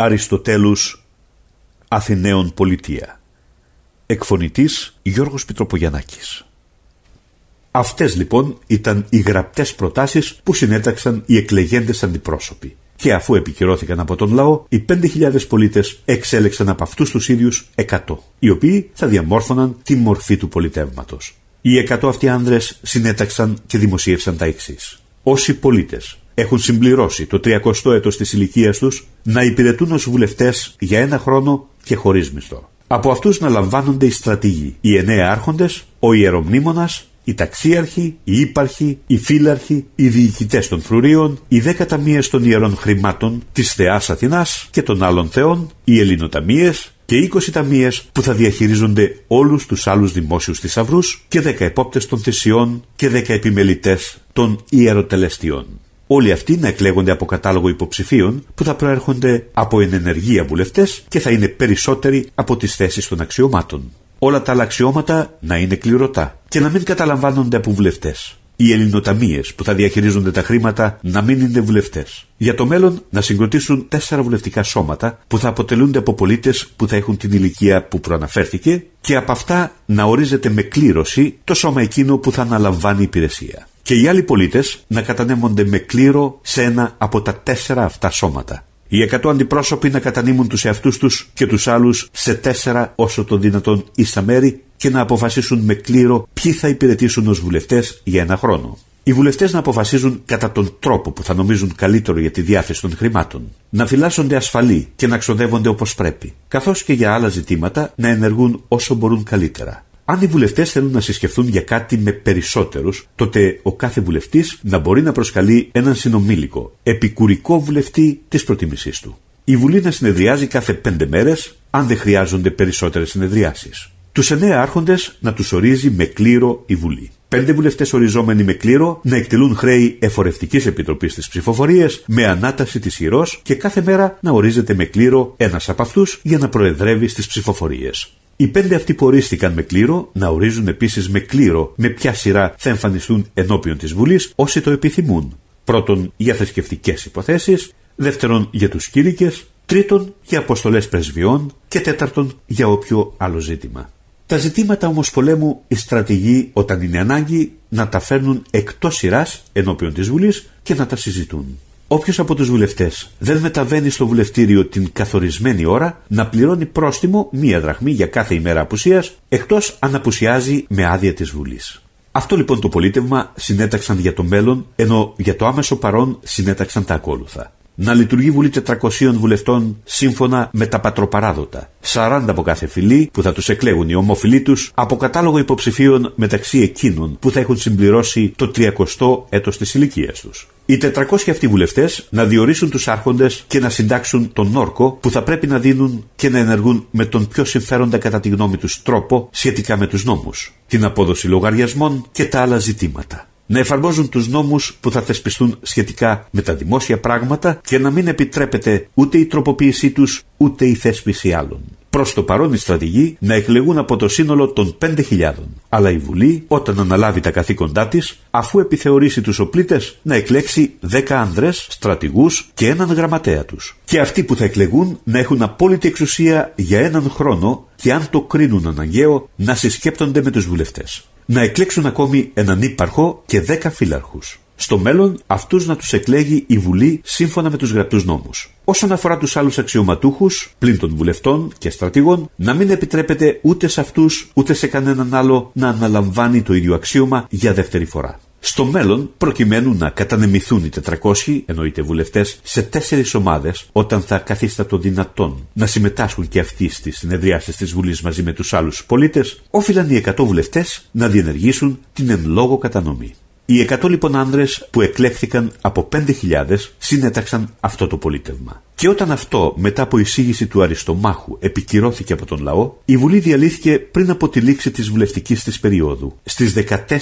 Αριστοτέλους Αθηναίων Πολιτεία Εκφωνητής Γιώργος Πιτροπογιαννάκης Αυτές λοιπόν ήταν οι γραπτές προτάσεις που συνέταξαν οι εκλεγέντες αντιπρόσωποι και αφού επικυρώθηκαν από τον λαό, οι 5.000 πολίτες εξέλεξαν από αυτούς τους ίδιους 100, οι οποίοι θα διαμόρφωναν τη μορφή του πολιτεύματος. Οι 100 αυτοί άνδρες συνέταξαν και δημοσίευσαν τα εξής. Όσοι πολίτες έχουν συμπληρώσει το 30ο έτος της ηλικίας τους να υπηρετούν ως βουλευτές για ένα χρόνο και χωρίς μισθό. Από αυτούς να λαμβάνονται οι στρατηγοί, οι εννέα άρχοντες, ο ιερομνήμονας, οι ταξίαρχοι, οι ύπαρχοι, οι φύλαρχοι, οι διοικητές των φρουρίων, οι δέκα ταμείες των ιερών χρημάτων της Θεάς Αθηνάς και των άλλων θεών, οι ελληνοταμείες και είκοσι ταμείες που θα διαχειρίζονται όλους τους άλλους δημόσιους θησαυρούς και δέκα επόπτες των θυσιών και δέκα επιμελητές των ιεροτελεστιών όλοι αυτοί να εκλέγονται από κατάλογο υποψηφίων που θα προέρχονται από ενεργεια βουλευτές και θα είναι περισσότεροι από τις θέσεις των αξιωμάτων. Όλα τα άλλα αξιώματα να είναι κληρωτά και να μην καταλαμβάνονται από βουλευτές. Οι ελληνοταμίε που θα διαχειρίζονται τα χρήματα να μην είναι βουλευτές. Για το μέλλον να συγκροτήσουν τέσσερα βουλευτικά σώματα που θα αποτελούνται από πολίτες που θα έχουν την ηλικία που προαναφέρθηκε και από αυτά να ορίζεται με κλήρωση το σώμα εκείνο που θα αναλαμβάνει υπηρεσία και οι άλλοι πολίτες να κατανέμονται με κλήρο σε ένα από τα τέσσερα αυτά σώματα. Οι 100 αντιπρόσωποι να κατανείμουν τους εαυτούς τους και τους άλλους σε τέσσερα όσο το δυνατόν ίσα μέρη και να αποφασίσουν με κλήρο ποιοι θα υπηρετήσουν ως βουλευτές για ένα χρόνο. Οι βουλευτές να αποφασίζουν κατά τον τρόπο που θα νομίζουν καλύτερο για τη διάθεση των χρημάτων. Να φυλάσσονται ασφαλή και να ξοδεύονται όπως πρέπει. Καθώς και για άλλα ζητήματα να ενεργούν όσο μπορούν καλύτερα. Αν οι βουλευτές θέλουν να συσκεφτούν για κάτι με περισσότερους, τότε ο κάθε βουλευτής να μπορεί να προσκαλεί έναν συνομήλικο, επικουρικό βουλευτή της προτίμησής του. Η Βουλή να συνεδριάζει κάθε πέντε μέρες, αν δεν χρειάζονται περισσότερες συνεδριάσεις. Τους εννέα άρχοντες να τους ορίζει με κλήρο η Βουλή. Πέντε βουλευτές οριζόμενοι με κλήρο να εκτελούν χρέη εφορευτικής επιτροπής στι ψηφοφορίε με ανάταση της χειρό και κάθε μέρα να ορίζεται με κλήρο ένας από αυτούς για να προεδρεύει στις ψηφοφορίες. Οι πέντε αυτοί που ορίστηκαν με κλήρο να ορίζουν επίσης με κλήρο με ποια σειρά θα εμφανιστούν ενώπιον της Βουλής όσοι το επιθυμούν. Πρώτον, για θρησκευτικές υποθέσεις. Δεύτερον, για τους κήρυκες. Τρίτον, για αποστολές πρεσβειών. Και τέταρτον, για όποιο άλλο ζήτημα. Τα ζητήματα όμως πολέμου, οι στρατηγοί, όταν είναι ανάγκη, να τα φέρνουν εκτός σειράς ενώπιον της Βουλής και να τα συζητούν. Όποιος από τους βουλευτές δεν μεταβαίνει στο βουλευτήριο την καθορισμένη ώρα να πληρώνει πρόστιμο μία δραχμή για κάθε ημέρα απουσίας, εκτός αν απουσιάζει με άδεια της Βουλής. Αυτό λοιπόν το πολίτευμα συνέταξαν για το μέλλον, ενώ για το άμεσο παρόν συνέταξαν τα ακόλουθα. Να λειτουργεί Βουλή 400 βουλευτών σύμφωνα με τα πατροπαράδοτα. 40 από κάθε φυλή που θα τους εκλέγουν οι ομοφυλοί τους από κατάλογο υποψηφίων μεταξύ εκείνων που θα έχουν συμπληρώσει το 30ο έτος της ηλικίας τους. Οι 400 αυτοί βουλευτές να διορίσουν τους άρχοντες και να συντάξουν τον όρκο που θα πρέπει να δίνουν και να ενεργούν με τον πιο συμφέροντα κατά τη γνώμη τους τρόπο σχετικά με τους νόμους, την απόδοση λογαριασμών και τα άλλα ζητήματα να εφαρμόζουν τους νόμους που θα θεσπιστούν σχετικά με τα δημόσια πράγματα και να μην επιτρέπεται ούτε η τροποποίησή τους ούτε η θέσπιση άλλων. Προς το παρόν οι στρατηγοί να εκλεγούν από το σύνολο των 5.000. Αλλά η Βουλή, όταν αναλάβει τα καθήκοντά της, αφού επιθεωρήσει τους οπλίτες, να εκλέξει 10 άνδρε, στρατηγούς και έναν γραμματέα τους. Και αυτοί που θα εκλεγούν να έχουν απόλυτη εξουσία για έναν χρόνο και αν το κρίνουν αναγκαίο να συσκέπτονται με τους βουλευτές. Να εκλέξουν ακόμη έναν ύπαρχο και 10 φύλαρχους. Στο μέλλον, αυτούς να τους εκλέγει η Βουλή σύμφωνα με τους γραπτούς νόμους. Όσον αφορά τους άλλους αξιωματούχους, πλην των βουλευτών και στρατηγών, να μην επιτρέπεται ούτε σε αυτούς ούτε σε κανέναν άλλο να αναλαμβάνει το ίδιο αξίωμα για δεύτερη φορά. Στο μέλλον, προκειμένου να κατανεμηθούν οι 400, εννοείται βουλευτές, σε τέσσερις ομάδες, όταν θα καθίστατο δυνατόν να συμμετάσχουν και αυτοί στις συνεδριάσεις της Βουλής μαζί με τους άλλους πολίτες, όφυλαν οι 100 βουλευτές να διενεργήσουν την εν λόγω κατανομή. Οι 100 λοιπόν άνδρες που εκλέχθηκαν από 5.000 συνέταξαν αυτό το πολίτευμα. Και όταν αυτό μετά από εισήγηση του Αριστομάχου επικυρώθηκε από τον λαό, η Βουλή διαλύθηκε πριν από τη λήξη της βουλευτικής της περίοδου, στις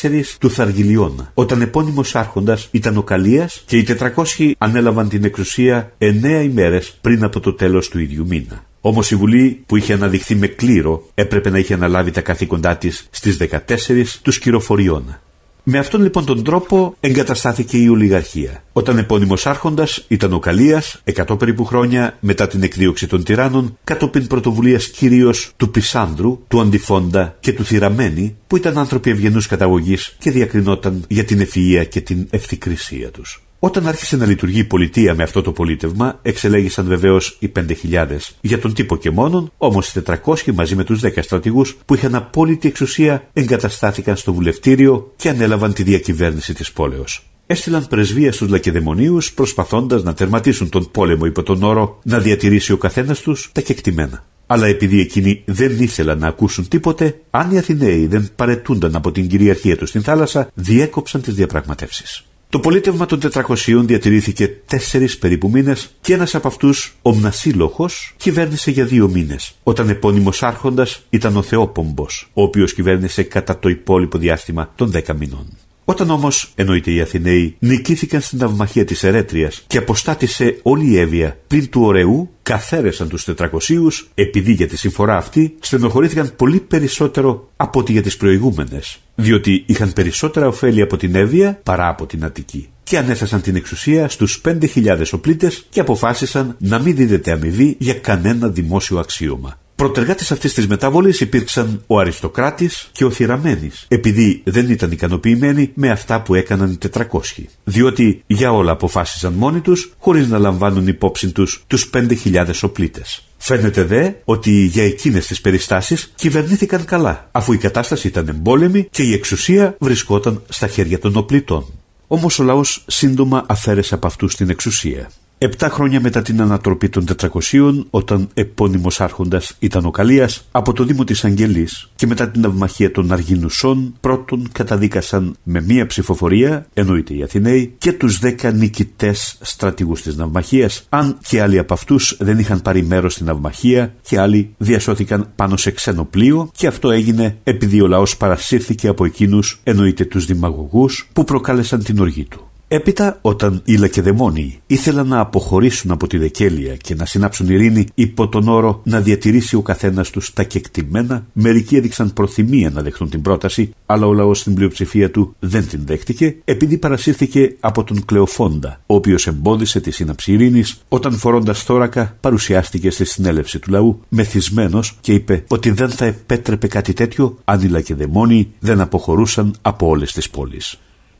14 του Θαργιλιώνα, όταν επώνυμος άρχοντας ήταν ο Καλίας και οι 400 ανέλαβαν την εξουσία 9 ημέρες πριν από το τέλος του ίδιου μήνα. Όμως η Βουλή που είχε αναδειχθεί με κλήρο έπρεπε να είχε αναλάβει τα καθήκοντά της στις 14 του Σκυροφοριώνα. Με αυτόν λοιπόν τον τρόπο εγκαταστάθηκε η ολιγαρχία. Όταν επώνυμος άρχοντας ήταν ο Καλίας, εκατό περίπου χρόνια μετά την εκδίωξη των τυράννων, κατόπιν πρωτοβουλίας κυρίως του Πισάνδρου, του Αντιφόντα και του Θυραμένη, που ήταν άνθρωποι ευγενούς καταγωγής και διακρινόταν για την ευφυα και την ευθυκρισία τους. Όταν άρχισε να λειτουργεί η πολιτεία με αυτό το πολίτευμα, εξελέγησαν βεβαίως οι 5.000. Για τον τύπο και μόνον, όμως οι 400 μαζί με τους 10 στρατηγούς που είχαν απόλυτη εξουσία εγκαταστάθηκαν στο βουλευτήριο και ανέλαβαν τη διακυβέρνηση της πόλεως. Έστειλαν πρεσβεία στους Λακεδαιμονίους προσπαθώντας να τερματίσουν τον πόλεμο υπό τον όρο να διατηρήσει ο καθένας τους τα κεκτημένα. Αλλά επειδή εκείνοι δεν ήθελαν να ακούσουν τίποτε, αν οι Αθηναίοι δεν παρετούνταν από την κυριαρχία τους στην θάλασσα, διέκοψαν τις διαπραγματεύσεις. Το πολίτευμα των 400 διατηρήθηκε τέσσερις περίπου μήνες και ένας από αυτούς, ο Μνασίλοχος, κυβέρνησε για δύο μήνες, Όταν επώνυμος άρχοντας ήταν ο Θεόπομπος, ο οποίος κυβέρνησε κατά το υπόλοιπο διάστημα των 10 μηνών. Όταν όμως, εννοείται οι Αθηναίοι, νικήθηκαν στην ναυμαχία της Ερέτριας και αποστάτησε όλη η Εύβοια πριν του Ωρεού, καθαίρεσαν τους 400 επειδή για τη συμφορά αυτή στενοχωρήθηκαν πολύ περισσότερο από ότι για τις προηγούμενες, διότι είχαν περισσότερα ωφέλη από την Εύβοια παρά από την Αττική και ανέθεσαν την εξουσία στους 5.000 οπλίτες και αποφάσισαν να μην δίδεται αμοιβή για κανένα δημόσιο αξίωμα. Προτεργάτε αυτής της μετάβολης υπήρξαν ο Αριστοκράτης και ο Θηραμένης, επειδή δεν ήταν ικανοποιημένοι με αυτά που έκαναν οι 400. Διότι για όλα αποφάσιζαν μόνοι τους, χωρίς να λαμβάνουν υπόψη τους τους 5.000 οπλίτες. Φαίνεται δε ότι για εκείνες τις περιστάσεις κυβερνήθηκαν καλά, αφού η κατάσταση ήταν εμπόλεμη και η εξουσία βρισκόταν στα χέρια των οπλίτων. Όμως ο λαός σύντομα αφαίρεσε από αυτούς την εξουσία. Επτά χρόνια μετά την ανατροπή των 400, όταν επώνυμος άρχοντας ήταν ο Καλίας, από το Δήμο της Αγγελής και μετά την αυμαχία των Αργινουσών, πρώτον καταδίκασαν με μία ψηφοφορία, εννοείται οι Αθηναίοι, και τους δέκα νικητές στρατηγούς της ναυμαχίας, αν και άλλοι από αυτούς δεν είχαν πάρει μέρος στην ναυμαχία και άλλοι διασώθηκαν πάνω σε ξένο πλοίο και αυτό έγινε επειδή ο λαός παρασύρθηκε από εκείνους, εννοείται τους δημαγωγούς, που προκάλεσαν την οργή του. Έπειτα, όταν οι Λακεδαιμόνοι ήθελαν να αποχωρήσουν από τη Δεκέλεια και να συνάψουν ειρήνη υπό τον όρο να διατηρήσει ο καθένας τους τα κεκτημένα, μερικοί έδειξαν προθυμία να δεχτούν την πρόταση, αλλά ο λαός στην πλειοψηφία του δεν την δέχτηκε, επειδή παρασύρθηκε από τον Κλεοφόντα, ο οποίος εμπόδισε τη σύναψη ειρήνης, όταν φορώντας θώρακα παρουσιάστηκε στη συνέλευση του λαού, μεθυσμένος και είπε ότι δεν θα επέτρεπε κάτι τέτοιο αν οι Λακεδαιμόνοι δεν αποχωρούσαν από όλες τις πόλεις.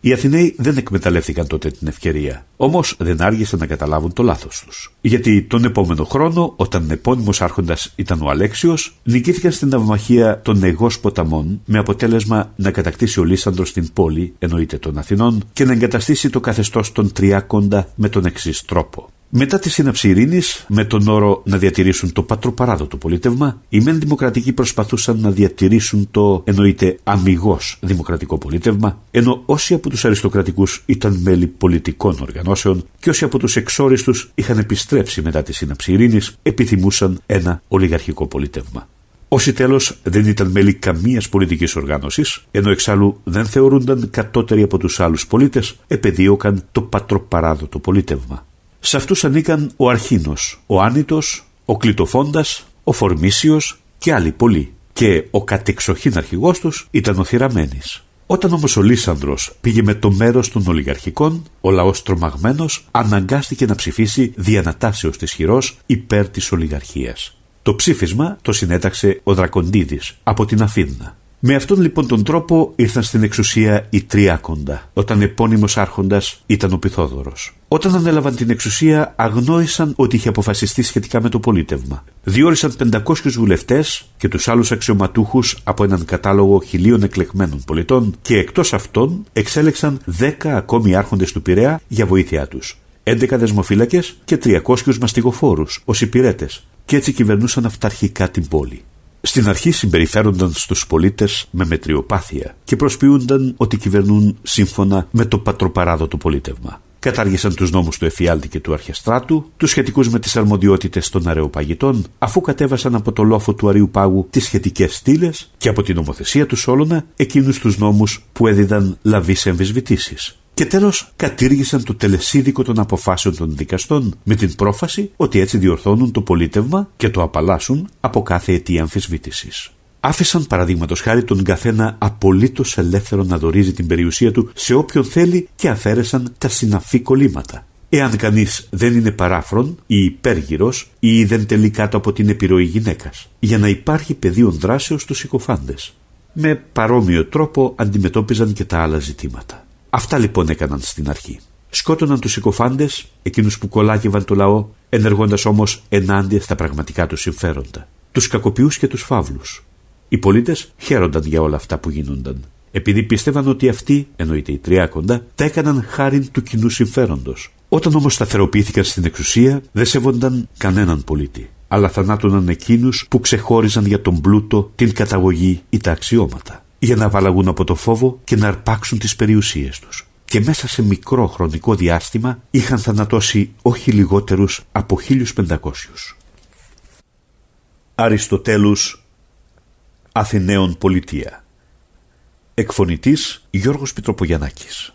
Οι Αθηναίοι δεν εκμεταλλεύτηκαν τότε την ευκαιρία, όμως δεν άργησαν να καταλάβουν το λάθος τους. Γιατί τον επόμενο χρόνο, όταν επώνυμος άρχοντας ήταν ο Αλέξιος, νικήθηκαν στην ἀυμαχία των Εγός Ποταμών με αποτέλεσμα να κατακτήσει ο Λίσανδρος την πόλη, εννοείται των Αθηνών, και να εγκαταστήσει το καθεστώς των Τριάκοντα με τον εξής τρόπο. Μετά τη σύναψη ειρήνης, με τον όρο να διατηρήσουν το πατροπαράδοτο πολίτευμα, οι μεν δημοκρατικοί προσπαθούσαν να διατηρήσουν το εννοείται αμυγός δημοκρατικό πολίτευμα, ενώ όσοι από τους αριστοκρατικούς ήταν μέλη πολιτικών οργανώσεων και όσοι από τους εξόριστους είχαν επιστρέψει μετά τη σύναψη ειρήνης, επιθυμούσαν ένα ολιγαρχικό πολίτευμα. Όσοι τέλος δεν ήταν μέλη καμίας πολιτικής οργάνωσης, ενώ εξάλλου δεν θεωρούνταν κατώτεροι από τους άλλους πολίτες, επεδίωκαν το πατροπαράδοτο πολίτευμα. Σε αυτούς ανήκαν ο αρχίνος, ο Άνιτος, ο Κλητοφόντας, ο Φορμίσιος και άλλοι πολλοί και ο κατεξοχήν αρχηγός τους ήταν ο Θηραμένη. Όταν όμως ο Λίσανδρο πήγε με το μέρος των ολιγαρχικών, ο λαός τρομαγμένος, αναγκάστηκε να ψηφίσει διανατάσεως της χειρός υπέρ της Ολιγαρχίας. Το ψήφισμα το συνέταξε ο Δρακοντίδης από την Αθήνα. Με αυτόν λοιπόν τον τρόπο ήρθαν στην εξουσία οι Τριάκοντα, όταν επώνυμος άρχοντας ήταν ο Πυθόδωρος. Όταν ανέλαβαν την εξουσία, αγνόησαν ότι είχε αποφασιστεί σχετικά με το πολίτευμα. Διόρισαν 500 βουλευτές και τους άλλους αξιωματούχους από έναν κατάλογο χιλίων εκλεγμένων πολιτών και εκτός αυτών εξέλεξαν 10 ακόμη άρχοντες του Πειραιά για βοήθειά τους. 11 δεσμοφύλακες και 300 μαστιγοφόρους ως υπηρέτες, και έτσι κυβερνούσαν αυταρχικά την πόλη. Στην αρχή συμπεριφέρονταν στους πολίτες με μετριοπάθεια και προσποιούνταν ότι κυβερνούν σύμφωνα με το πατροπαράδοτο πολίτευμα. Κατάργησαν τους νόμους του Εφιάλτη και του Αρχεστράτου, τους σχετικούς με τις αρμοδιότητες των αρεοπαγητών, αφού κατέβασαν από το λόφο του Αριού Πάγου τις σχετικές στήλες και από την ομοθεσία του Σόλωνα εκείνους τους νόμους που έδιδαν λαβή σε Και τέλος, κατήργησαν το τελεσίδικο των αποφάσεων των δικαστών με την πρόφαση ότι έτσι διορθώνουν το πολίτευμα και το απαλλάσσουν από κάθε αιτία αμφισβήτηση άφησαν παραδείγματος χάρη τον καθένα απολύτως ελεύθερο να δορίζει την περιουσία του σε όποιον θέλει και αφαίρεσαν τα συναφή κολλήματα. Εάν κανείς δεν είναι παράφρον ή υπέργυρος ή δεν τελεί κάτω από την επιρροή γυναίκας, για να υπάρχει πεδίο δράσεως στους συκοφάντες. Με παρόμοιο τρόπο αντιμετώπιζαν και τα άλλα ζητήματα. Αυτά λοιπόν έκαναν στην αρχή. Σκότωναν τους συκοφάντες, εκείνους που κολάκευαν το λαό, ενεργώντας όμως ενάντια στα πραγματικά τους συμφέροντα. Τους κακοποιούς και τους φαύλους. Οι πολίτες χαίρονταν για όλα αυτά που γίνονταν. Επειδή πίστευαν ότι αυτοί, εννοείται οι Τριάκοντα, τα έκαναν χάρη του κοινού συμφέροντος. Όταν όμως σταθεροποιήθηκαν στην εξουσία, δεν σέβονταν κανέναν πολίτη, αλλά θανάτωναν εκείνους που ξεχώριζαν για τον πλούτο, την καταγωγή ή τα αξιώματα, για να βάλαγουν από το φόβο και να αρπάξουν τις περιουσίες τους. Και μέσα σε μικρό χρονικό διάστημα είχαν θανατώσει όχι λιγότερους από 1500. Αριστοτέλους Αθηναίων Πολιτεία. Εκφωνητής Γιώργος Πιτροπογιαννάκης.